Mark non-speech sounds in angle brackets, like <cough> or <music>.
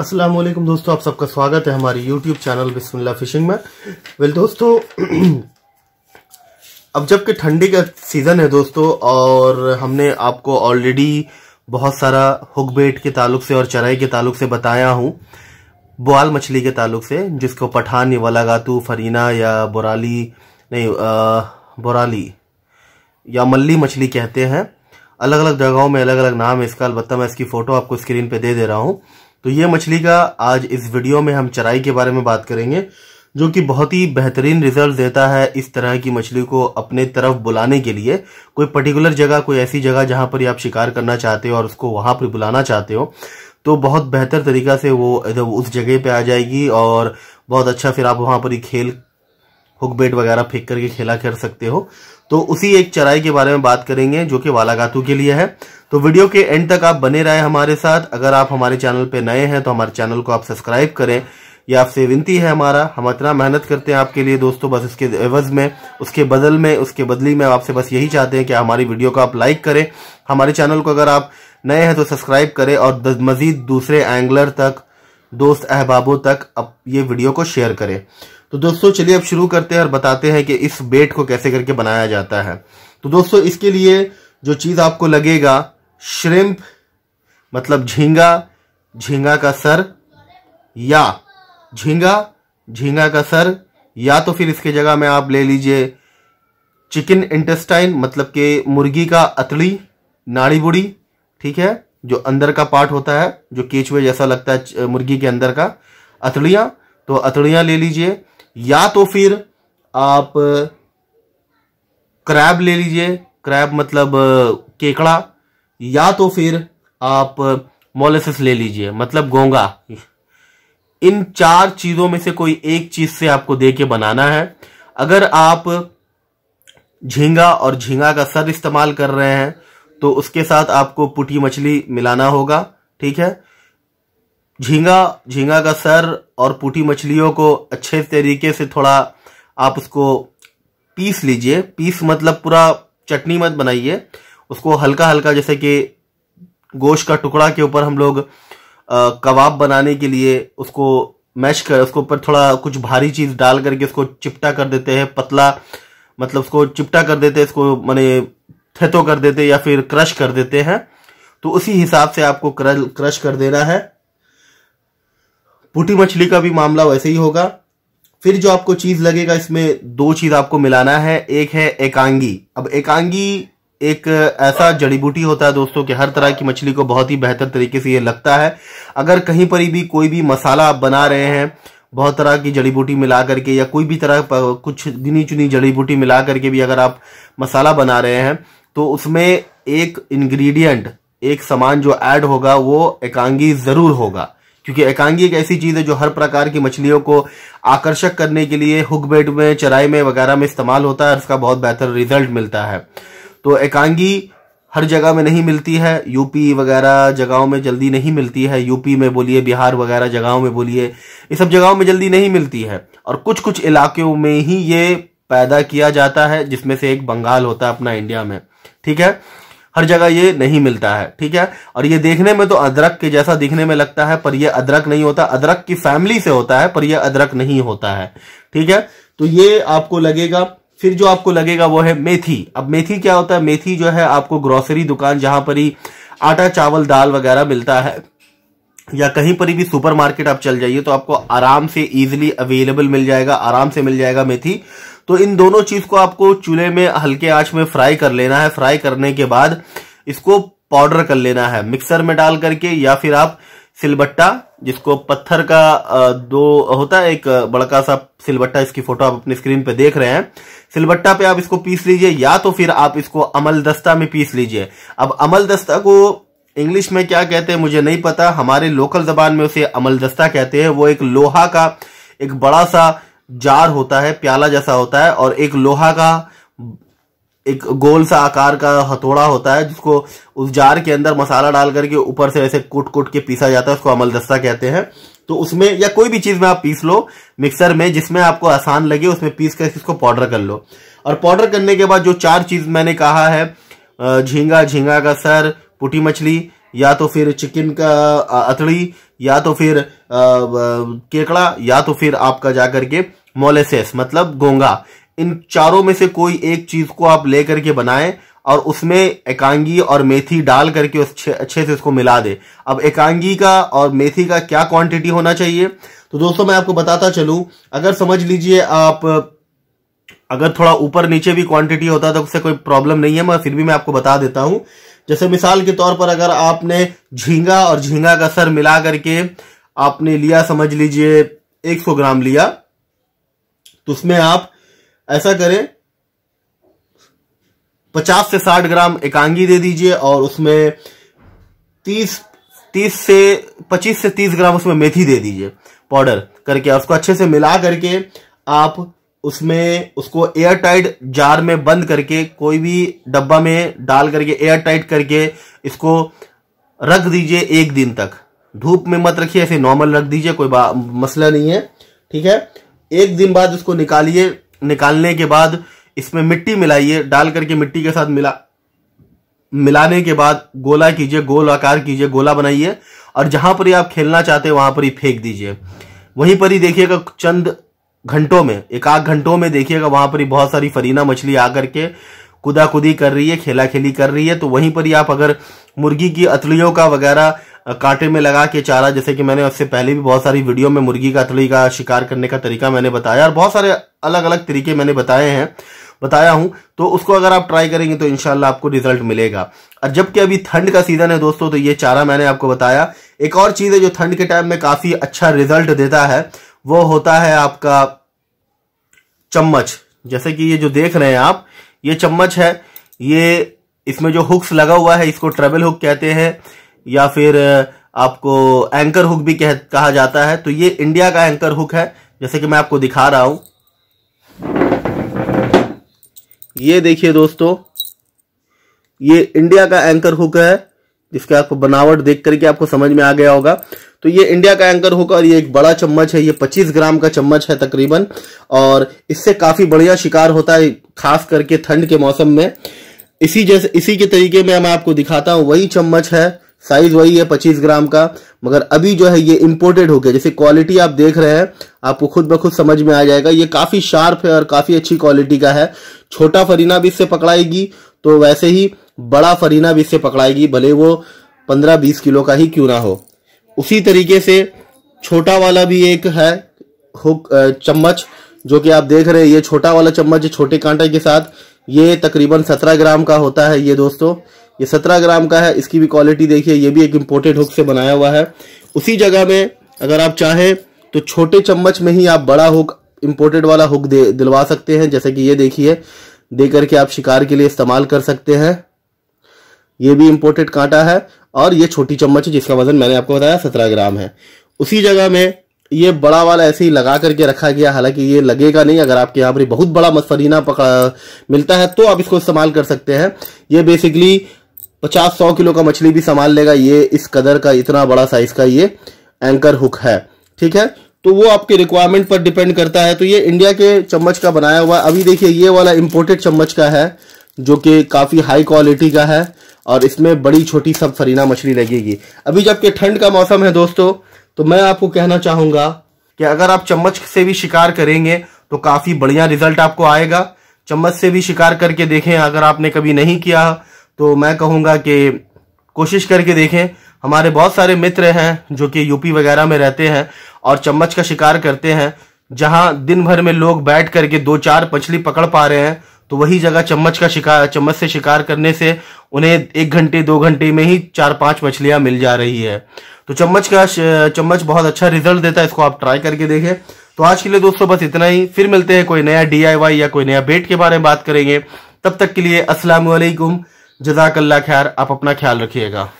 अस्सलाम वालेकुम दोस्तों आप सबका स्वागत है हमारी यूट्यूब चैनल बिस्मिल्लाह फिशिंग में वेल दोस्तों <clears throat> अब जबकि ठंडी का सीज़न है दोस्तों और हमने आपको ऑलरेडी बहुत सारा हुक बेट के ताल्लुक से और चराई के ताल्लुक से बताया हूँ बुआल मछली के ताल्लुक से जिसको पठान या गातू फरीना या बुराली नहीं आ, बुराली या मल्ली मछली कहते हैं अलग अलग जगहों में अलग अलग नाम है इसका अलबत्ता मैं इसकी फ़ोटो आपको स्क्रीन पे दे दे रहा हूँ तो ये मछली का आज इस वीडियो में हम चराई के बारे में बात करेंगे जो कि बहुत ही बेहतरीन रिजल्ट देता है इस तरह की मछली को अपने तरफ बुलाने के लिए कोई पर्टिकुलर जगह कोई ऐसी जगह जहां पर आप शिकार करना चाहते हो और उसको वहां पर बुलाना चाहते हो तो बहुत बेहतर तरीका से वो उस जगह पे आ जाएगी और बहुत अच्छा फिर आप वहां पर ही खेल हुक बेट वगैरह फेंक करके खेला कर सकते हो तो उसी एक चराई के बारे में बात करेंगे जो कि वालागातू के लिए है तो वीडियो के एंड तक आप बने रहे हमारे साथ अगर आप हमारे चैनल पर नए हैं तो हमारे चैनल को आप सब्सक्राइब करें यह आपसे विनती है हमारा हम इतना मेहनत करते हैं आपके लिए दोस्तों बस इसके एवज में उसके बदल में उसके बदली में आपसे बस यही चाहते हैं कि हमारी वीडियो को आप लाइक करें हमारे चैनल को अगर आप नए हैं तो सब्सक्राइब करें और मजीद दूसरे एंगलर तक दोस्त अहबाबों तक अब ये वीडियो को शेयर करें तो दोस्तों चलिए अब शुरू करते हैं और बताते हैं कि इस बेट को कैसे करके बनाया जाता है तो दोस्तों इसके लिए जो चीज़ आपको लगेगा श्रिम्प मतलब झींगा झींगा का सर या झींगा झींगा का सर या तो फिर इसके जगह में आप ले लीजिए चिकन इंटेस्टाइन मतलब कि मुर्गी का अतड़ी नाड़ी बुड़ी ठीक है जो अंदर का पार्ट होता है जो केचुए जैसा लगता है मुर्गी के अंदर का अतड़ियाँ तो अतड़िया ले लीजिए या तो फिर आप क्रैब ले लीजिए क्रैब मतलब केकड़ा या तो फिर आप मोलेसिस ले लीजिए मतलब गोंगा इन चार चीज़ों में से कोई एक चीज़ से आपको दे के बनाना है अगर आप झींगा और झींगा का सर इस्तेमाल कर रहे हैं तो उसके साथ आपको पुटी मछली मिलाना होगा ठीक है झींगा झींगा का सर और पुटी मछलियों को अच्छे तरीके से थोड़ा आप उसको पीस लीजिए पीस मतलब पूरा चटनी मत बनाइए उसको हल्का हल्का जैसे कि गोश्त का टुकड़ा के ऊपर हम लोग कबाब बनाने के लिए उसको मैश कर उसको ऊपर थोड़ा कुछ भारी चीज़ डाल करके उसको चिपटा कर देते हैं पतला मतलब उसको चिपटा कर देते हैं इसको मैंने थेतो कर देते या फिर क्रश कर देते हैं तो उसी हिसाब से आपको क्रश कर देना है पुटी मछली का भी मामला वैसे ही होगा फिर जो आपको चीज लगेगा इसमें दो चीज आपको मिलाना है एक है एकांगी अब एकांगी एक ऐसा जड़ी बूटी होता है दोस्तों कि हर तरह की मछली को बहुत ही बेहतर तरीके से ये लगता है अगर कहीं पर भी कोई भी मसाला आप बना रहे हैं बहुत तरह की जड़ी बूटी मिला करके या कोई भी तरह कुछ गिनी चुनी जड़ी बूटी मिला करके भी अगर आप मसाला बना रहे हैं तो उसमें एक इंग्रेडिएंट एक सामान जो ऐड होगा वो एकांगी जरूर होगा क्योंकि एकांगी एक ऐसी चीज है जो हर प्रकार की मछलियों को आकर्षक करने के लिए हुक बेट में चराई में वगैरह में इस्तेमाल होता है और इसका बहुत बेहतर रिजल्ट मिलता है तो एकांगी हर जगह में नहीं मिलती है यूपी वगैरह जगहों में जल्दी नहीं मिलती है यूपी में बोलिए बिहार वगैरह जगहों में बोलिए ये सब जगहों में जल्दी नहीं मिलती है और कुछ कुछ इलाकों में ही ये पैदा किया जाता है जिसमें से एक बंगाल होता है अपना इंडिया में ठीक है हर जगह ये नहीं मिलता है ठीक है और ये देखने में तो अदरक के जैसा दिखने में लगता है पर ये अदरक नहीं होता अदरक की फैमिली से होता है पर ये अदरक नहीं होता है ठीक है तो ये आपको लगेगा फिर जो आपको लगेगा वो है मेथी अब मेथी क्या होता है मेथी जो है आपको ग्रोसरी दुकान जहां पर ही आटा चावल दाल वगैरह मिलता है या कहीं पर भी सुपरमार्केट आप चल जाइए तो आपको आराम से इजिली अवेलेबल मिल जाएगा आराम से मिल जाएगा मेथी तो इन दोनों चीज को आपको चूल्हे में हल्के आंच में फ्राई कर लेना है फ्राई करने के बाद इसको पाउडर कर लेना है मिक्सर में डाल करके या फिर आप सिलबट्टा जिसको पत्थर का दो होता है एक बड़का सा सिलबट्टा इसकी फोटो आप अपनी स्क्रीन पे देख रहे हैं सिलबट्टा पे आप इसको पीस लीजिए या तो फिर आप इसको अमल दस्ता में पीस लीजिए अब अमल दस्ता को इंग्लिश में क्या कहते हैं मुझे नहीं पता हमारे लोकल जबान में उसे अमल दस्ता कहते हैं वो एक लोहा का एक बड़ा सा जार होता है प्याला जैसा होता है और एक लोहा का एक गोल सा आकार का हथौड़ा होता है जिसको उस जार के अंदर मसाला डाल करके ऊपर से ऐसे कुट कुट के पीसा जाता है उसको अमलदस्ता कहते हैं तो उसमें या कोई भी चीज में आप पीस लो मिक्सर में जिसमें आपको आसान लगे उसमें पीस कर इसको पाउडर कर लो और पाउडर करने के बाद जो चार चीज मैंने कहा है झींगा झींगा का सर पुटी मछली या तो फिर चिकन का अतड़ी या तो फिर केकड़ा या तो फिर आपका जाकर के मोलेसेस मतलब गोंगा इन चारों में से कोई एक चीज को आप ले करके बनाएं और उसमें एकांगी और मेथी डाल करके उस अच्छे से इसको मिला दे अब एकांगी का और मेथी का क्या क्वांटिटी होना चाहिए तो दोस्तों मैं आपको बताता चलूं अगर समझ लीजिए आप अगर थोड़ा ऊपर नीचे भी क्वांटिटी होता तो उससे कोई प्रॉब्लम नहीं है मैं फिर भी मैं आपको बता देता हूं जैसे मिसाल के तौर पर अगर आपने झींगा और झींगा का सर मिला करके आपने लिया समझ लीजिए 100 ग्राम लिया तो उसमें आप ऐसा करें 50 से 60 ग्राम एकांगी दे दीजिए और उसमें 30 30 से 25 से 30 ग्राम उसमें मेथी दे दीजिए पाउडर करके और उसको अच्छे से मिला करके आप उसमें उसको एयर टाइट जार में बंद करके कोई भी डब्बा में डाल करके एयर टाइट करके इसको रख दीजिए एक दिन तक धूप में मत रखिए ऐसे नॉर्मल रख दीजिए कोई मसला नहीं है ठीक है एक दिन बाद इसको निकालिए निकालने के बाद इसमें मिट्टी मिलाइए डाल करके मिट्टी के साथ मिला मिलाने के बाद गोला कीजिए गोल आकार कीजिए गोला बनाइए और जहां पर ही आप खेलना चाहते हैं वहां पर ही फेंक दीजिए वहीं पर ही देखिएगा चंद घंटों में एक आध घंटों में देखिएगा वहां पर ही बहुत सारी फरीना मछली आकर के कुदा कुदी कर रही है खेला खेली कर रही है तो वहीं पर ही आप अगर मुर्गी की अतलियों का वगैरह कांटे में लगा के चारा जैसे कि मैंने उससे पहले भी बहुत सारी वीडियो में मुर्गी का अतली का शिकार करने का तरीका मैंने बताया और बहुत सारे अलग अलग तरीके मैंने बताए हैं बताया हूं तो उसको अगर आप ट्राई करेंगे तो इनशाला आपको रिजल्ट मिलेगा और जबकि अभी ठंड का सीजन है दोस्तों तो ये चारा मैंने आपको बताया एक और चीज है जो ठंड के टाइम में काफी अच्छा रिजल्ट देता है वो होता है आपका चम्मच जैसे कि ये जो देख रहे हैं आप ये चम्मच है ये इसमें जो हुक्स लगा हुआ है इसको ट्रेवल हुक कहते हैं या फिर आपको एंकर हुक भी कह कहा जाता है तो ये इंडिया का एंकर हुक है जैसे कि मैं आपको दिखा रहा हूं ये देखिए दोस्तों ये इंडिया का एंकर हुक है जिसका आपको बनावट देख करके आपको समझ में आ गया होगा तो ये इंडिया का एंकर होगा और ये एक बड़ा चम्मच है ये 25 ग्राम का चम्मच है तकरीबन और इससे काफ़ी बढ़िया शिकार होता है खास करके ठंड के मौसम में इसी जैसे इसी के तरीके में मैं आपको दिखाता हूँ वही चम्मच है साइज वही है पच्चीस ग्राम का मगर अभी जो है ये इम्पोर्टेड हो गया जैसे क्वालिटी आप देख रहे हैं आपको खुद ब खुद समझ में आ जाएगा ये काफ़ी शार्प है और काफ़ी अच्छी क्वालिटी का है छोटा फरीना भी इससे पकड़ाएगी तो वैसे ही बड़ा फरीना भी इससे पकड़ाएगी भले वो पंद्रह बीस किलो का ही क्यों ना हो उसी तरीके से छोटा वाला भी एक है हुक चम्मच जो कि आप देख रहे हैं ये छोटा वाला चम्मच छोटे कांटे के साथ ये तकरीबन सत्रह ग्राम का होता है ये दोस्तों ये सत्रह ग्राम का है इसकी भी क्वालिटी देखिए ये भी एक इम्पोर्टेड हुक से बनाया हुआ है उसी जगह में अगर आप चाहें तो छोटे चम्मच में ही आप बड़ा हुक इम्पोर्टेड वाला हुक दे दिलवा सकते हैं जैसे कि ये देखिए दे करके आप शिकार के लिए इस्तेमाल कर सकते हैं ये भी इम्पोर्टेड कांटा है और ये छोटी चम्मच है जिसका वजन मैंने आपको बताया सत्रह ग्राम है उसी जगह में ये बड़ा वाला ऐसे ही लगा करके रखा गया हालांकि ये लगेगा नहीं अगर आपके यहाँ पर बहुत बड़ा मसफरीना पका मिलता है तो आप इसको इस्तेमाल कर सकते हैं ये बेसिकली पचास सौ किलो का मछली भी संभाल लेगा ये इस कदर का इतना बड़ा साइज का ये एंकर हुक है ठीक है तो वो आपके रिक्वायरमेंट पर डिपेंड करता है तो ये इंडिया के चम्मच का बनाया हुआ अभी देखिए ये वाला इम्पोर्टेड चम्मच का है जो कि काफ़ी हाई क्वालिटी का है और इसमें बड़ी छोटी सब फरीना मछली लगेगी अभी जबकि ठंड का मौसम है दोस्तों तो मैं आपको कहना चाहूंगा कि अगर आप चम्मच से भी शिकार करेंगे तो काफ़ी बढ़िया रिजल्ट आपको आएगा चम्मच से भी शिकार करके देखें अगर आपने कभी नहीं किया तो मैं कहूंगा कि कोशिश करके देखें हमारे बहुत सारे मित्र हैं जो कि यूपी वगैरह में रहते हैं और चम्मच का शिकार करते हैं जहां दिन भर में लोग बैठ करके दो चार मछली पकड़ पा रहे हैं तो वही जगह चम्मच का शिकार चम्मच से शिकार करने से उन्हें एक घंटे दो घंटे में ही चार पांच मछलियां मिल जा रही है तो चम्मच का चम्मच बहुत अच्छा रिजल्ट देता है इसको आप ट्राई करके देखें तो आज के लिए दोस्तों बस इतना ही फिर मिलते हैं कोई नया डी या कोई नया बेट के बारे में बात करेंगे तब तक के लिए असलामेकुम जजाकल्ला खैर आप अपना ख्याल रखिएगा